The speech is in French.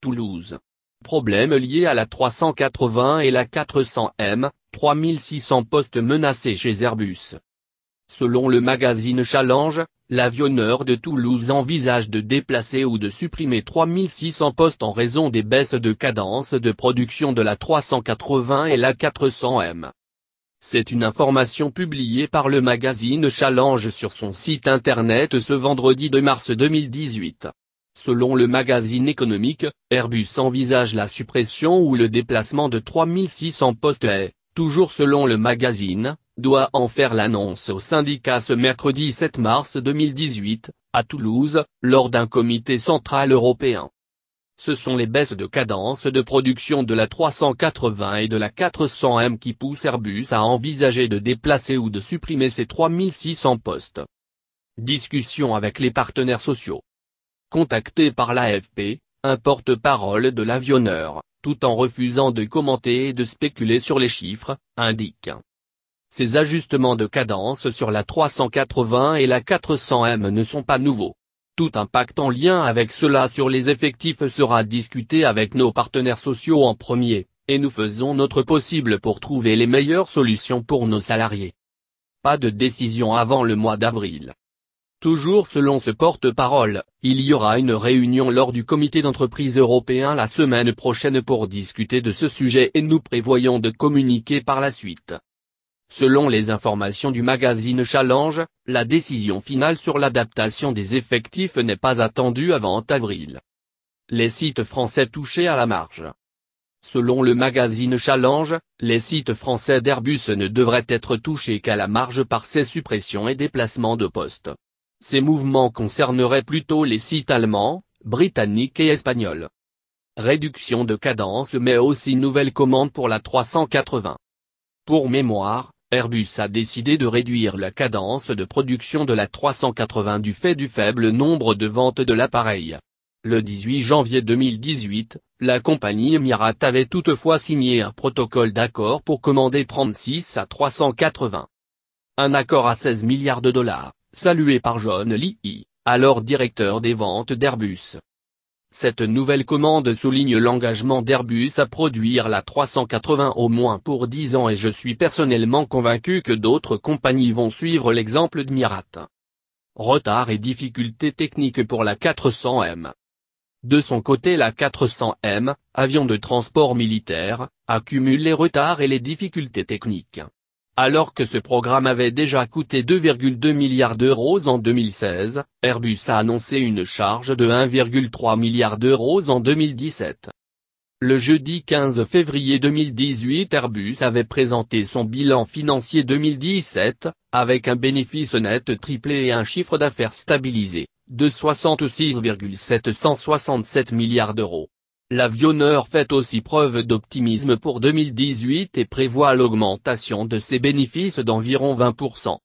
Toulouse. Problèmes liés à la 380 et la 400M, 3600 postes menacés chez Airbus. Selon le magazine Challenge, l'avionneur de Toulouse envisage de déplacer ou de supprimer 3600 postes en raison des baisses de cadence de production de la 380 et la 400M. C'est une information publiée par le magazine Challenge sur son site internet ce vendredi 2 mars 2018. Selon le magazine économique, Airbus envisage la suppression ou le déplacement de 3600 postes et, toujours selon le magazine, doit en faire l'annonce au syndicat ce mercredi 7 mars 2018, à Toulouse, lors d'un comité central européen. Ce sont les baisses de cadence de production de la 380 et de la 400M qui poussent Airbus à envisager de déplacer ou de supprimer ces 3600 postes. Discussion avec les partenaires sociaux. Contacté par l'AFP, un porte-parole de l'avionneur, tout en refusant de commenter et de spéculer sur les chiffres, indique. Ces ajustements de cadence sur la 380 et la 400M ne sont pas nouveaux. Tout impact en lien avec cela sur les effectifs sera discuté avec nos partenaires sociaux en premier, et nous faisons notre possible pour trouver les meilleures solutions pour nos salariés. Pas de décision avant le mois d'avril. Toujours selon ce porte-parole, il y aura une réunion lors du comité d'entreprise européen la semaine prochaine pour discuter de ce sujet et nous prévoyons de communiquer par la suite. Selon les informations du magazine Challenge, la décision finale sur l'adaptation des effectifs n'est pas attendue avant avril. Les sites français touchés à la marge. Selon le magazine Challenge, les sites français d'Airbus ne devraient être touchés qu'à la marge par ces suppressions et déplacements de postes. Ces mouvements concerneraient plutôt les sites allemands, britanniques et espagnols. Réduction de cadence mais aussi nouvelle commande pour la 380. Pour mémoire, Airbus a décidé de réduire la cadence de production de la 380 du fait du faible nombre de ventes de l'appareil. Le 18 janvier 2018, la compagnie Emirat avait toutefois signé un protocole d'accord pour commander 36 à 380. Un accord à 16 milliards de dollars salué par John Lee, alors directeur des ventes d'Airbus. Cette nouvelle commande souligne l'engagement d'Airbus à produire la 380 au moins pour 10 ans et je suis personnellement convaincu que d'autres compagnies vont suivre l'exemple de Mirat. Retard et difficultés techniques pour la 400M. De son côté la 400M, avion de transport militaire, accumule les retards et les difficultés techniques. Alors que ce programme avait déjà coûté 2,2 milliards d'euros en 2016, Airbus a annoncé une charge de 1,3 milliard d'euros en 2017. Le jeudi 15 février 2018 Airbus avait présenté son bilan financier 2017, avec un bénéfice net triplé et un chiffre d'affaires stabilisé, de 66,767 milliards d'euros. L'avionneur fait aussi preuve d'optimisme pour 2018 et prévoit l'augmentation de ses bénéfices d'environ 20%.